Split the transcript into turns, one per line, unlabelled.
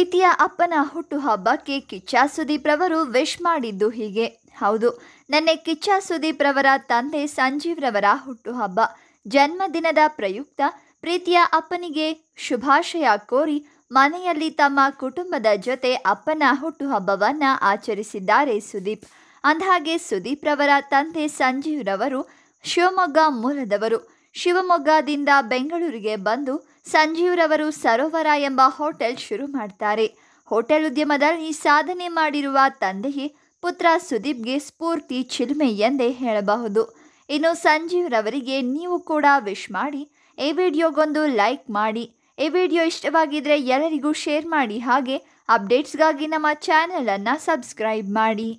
ಪ್ರೀತಿಯ ಅಪ್ಪನ ಹುಟ್ಟುಹಬ್ಬಕ್ಕೆ ಕಿಚ್ಚ ಸುದೀಪ್ ರವರು ವಿಶ್ ಮಾಡಿದ್ದು ಹೀಗೆ ಹೌದು ನನ್ನೆ ಕಿಚ್ಚ ಸುದೀಪ್ ರವರ ತಂದೆ ಸಂಜೀವ್ ರವರ ಹುಟ್ಟುಹಬ್ಬ ಜನ್ಮದಿನದ ಪ್ರಯುಕ್ತ ಪ್ರೀತಿಯ ಅಪ್ಪನಿಗೆ ಶುಭಾಶಯ ಕೋರಿ ಮನೆಯಲ್ಲಿ ತಮ್ಮ ಕುಟುಂಬದ ಜೊತೆ ಅಪ್ಪನ ಹುಟ್ಟುಹಬ್ಬವನ್ನ ಆಚರಿಸಿದ್ದಾರೆ ಸುದೀಪ್ ಅಂದ್ಹಾಗೆ ಸುದೀಪ್ ರವರ ತಂದೆ ಸಂಜೀವ್ ರವರು ಶಿವಮೊಗ್ಗ ಮೂಲದವರು ಶಿವಮೊಗ್ಗದಿಂದ ಬೆಂಗಳೂರಿಗೆ ಬಂದು ಸಂಜೀವ್ರವರು ಸರೋವರ ಎಂಬ ಹೋಟೆಲ್ ಶುರು ಮಾಡ್ತಾರೆ ಹೋಟೆಲ್ ಉದ್ಯಮದಲ್ಲಿ ಸಾಧನೆ ಮಾಡಿರುವ ತಂದೆಯೇ ಪುತ್ರ ಸುದೀಪ್ಗೆ ಸ್ಫೂರ್ತಿ ಚಿಲುಮೆ ಎಂದೇ ಹೇಳಬಹುದು ಇನ್ನು ಸಂಜೀವ್ರವರಿಗೆ ನೀವು ಕೂಡ ವಿಶ್ ಮಾಡಿ ಈ ವಿಡಿಯೋಗೊಂದು ಲೈಕ್ ಮಾಡಿ ಈ ವಿಡಿಯೋ ಇಷ್ಟವಾಗಿದ್ದರೆ ಎಲ್ಲರಿಗೂ ಶೇರ್ ಮಾಡಿ ಹಾಗೆ ಅಪ್ಡೇಟ್ಸ್ಗಾಗಿ ನಮ್ಮ ಚಾನೆಲನ್ನು ಸಬ್ಸ್ಕ್ರೈಬ್ ಮಾಡಿ